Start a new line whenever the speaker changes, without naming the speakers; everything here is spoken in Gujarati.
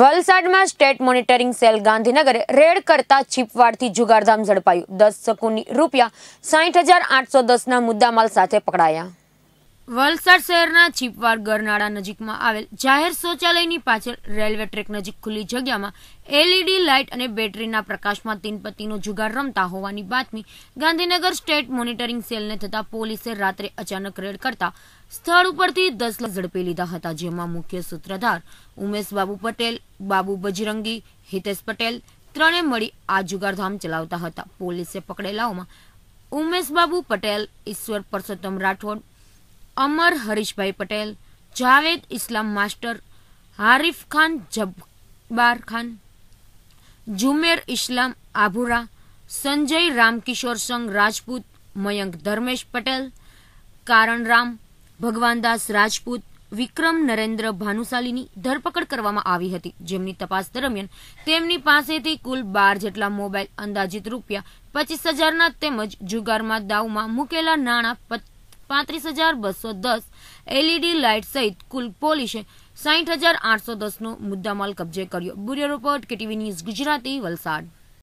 વલસાડમાં સ્ટેટ મોનિટરિંગ સેલ ગાંધીનગરે રેડ કરતા ચીપવાડથી જુગારધામ ઝડપાયું દસ શકુની રૂપિયા સાહીઠ હજાર આઠસો દસના મુદ્દામાલ સાથે પકડાયા વલસાડ શહેરના છીપવાર ગરનાળા નજીકમાં આવેલ જાહેર શૌચાલયની પાછળ રેલવે ટ્રેક નજીક ખુલ્લી જગ્યામાં એલઈડી લાઇટ અને બેટરીના પ્રકાશમાં તીનપત્તીનો જુગાર રમતા હોવાની બાતમી ગાંધીનગર સ્ટેટ મોનિટરિંગ સેલને થતાં પોલીસે રાત્રે અચાનક રેડ કરતા સ્થળ ઉપરથી દસ લાખ ઝડપી લીધા હતા જેમાં મુખ્ય સૂત્રધાર ઉમેશબાબુ પટેલ બાબુ બજરંગી હિતેશ પટેલ ત્રણે મળી આ જુગારધામ ચલાવતા હતા પોલીસે પકડેલાઓમાં ઉમેશબાબુ પટેલ ઈશ્વર પરસોત્તમ રાઠોડ અમર હરીશભાઈ પટેલ જાવેદ ઇસ્લામ માસ્ટર હારીફ ખાન જબ્બાર ખાન જુમેર ઇસ્લામ આભુરા સંજય રામકિશોર સંઘ રાજપૂત મયંક ધર્મેશ પટેલ કારણરામ ભગવાનદાસ રાજપૂત વિક્રમ નરેન્દ્ર ભાનુશાલીની ધરપકડ કરવામાં આવી હતી જેમની તપાસ દરમિયાન તેમની પાસેથી કુલ બાર જેટલા મોબાઈલ અંદાજિત રૂપિયા પચીસ હજારના તેમજ જુગારમાં દાવમાં મૂકેલા નાણાં પાંત્રીસ હજાર બસો દસ એલઈડી e લાઇટ સહિત કુલ પોલીસે સાહીઠ હજાર આઠસો દસનો મુદ્દામાલ કબજે કર્યો bureau report KTV news Gujarati Valsad